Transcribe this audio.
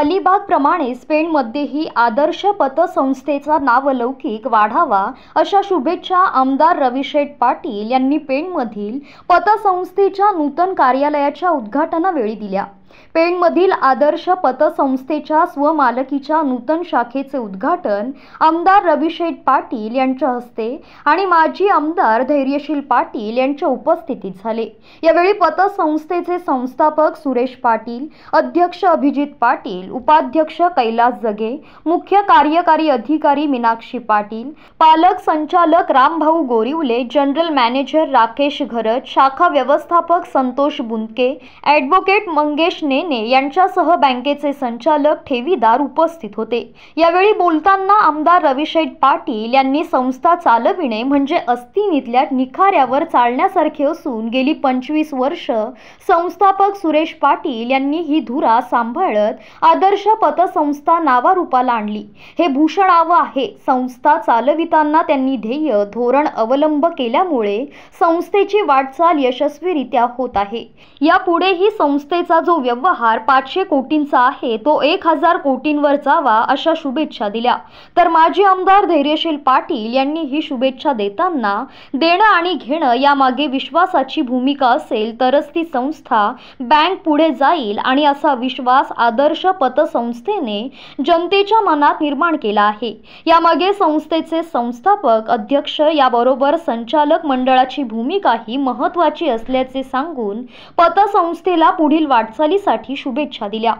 अलिबागप्रमाणे स्पेनमध्येही आदर्श पतसंस्थेचा नावलौकिक वाढावा अशा शुभेच्छा आमदार रविशेठ पाटील यांनी पेणमधील पतसंस्थेच्या नूतन कार्यालयाच्या उद्घाटनावेळी दिल्या पेणमधील आदर्श पतसंस्थेच्या स्वमालकीच्या नूतन शाखेचे उद्घाटन आमदार रविशेठ पाटील यांच्या हस्ते आणि माजी आमदार धैर्यशील पाटील यांच्या उपस्थितीत झाले यावेळी पतसंस्थेचे संस्थापक सुरेश पाटील अध्यक्ष अभिजित पाटील उपाध्यक्ष कैलास जगे मुख्य कार्यकारी अधिकारी मीनाक्षी पाटील पालक संचालक रामभाऊ गोरिवले जनरल मॅनेजर राकेश घरत शाखा व्यवस्थापक संतोष बुंदके ॲडव्होकेट मंगेश नेने यांच्यासह बँकेचे संचालक ठेवीदार उपस्थित होते यावेळी बोलताना आमदार रविशेठ पाटील यांनी संस्था चालविणे म्हणजे अस्थिनीतल्या निखाऱ्यावर चालण्यासारखे असून गेली पंचवीस वर्ष संस्थापक सुरेश पाटील यांनी ही धुरा सांभाळत आदर्श पतसंस्था नावारूपाला आणली हे भूषणावं आहे संस्था चालविताना त्यांनी ध्येय धोरण अवलंब केल्यामुळे संस्थेची वाटचाल यशस्वीरित्या होत आहे यापुढेही संस्थेचा जो व्यवहार पाचशे कोटींचा आहे तो एक हजार कोटींवर जावा अशा शुभेच्छा दिल्या तर माजी आमदार धैर्यशील पाटील यांनी ही शुभेच्छा देताना देणं आणि घेणं यामागे विश्वासाची भूमिका असेल तरच ती संस्था बँक पुढे जाईल आणि असा विश्वास आदर्श पतसंस्थेने जनतेच्या मनात निर्माण केला आहे यामागे संस्थेचे संस्थापक अध्यक्ष याबरोबर संचालक मंडळाची भूमिकाही महत्वाची असल्याचे सांगून पतसंस्थेला पुढील वाटचाली साठी शुभेच्छा दिल्या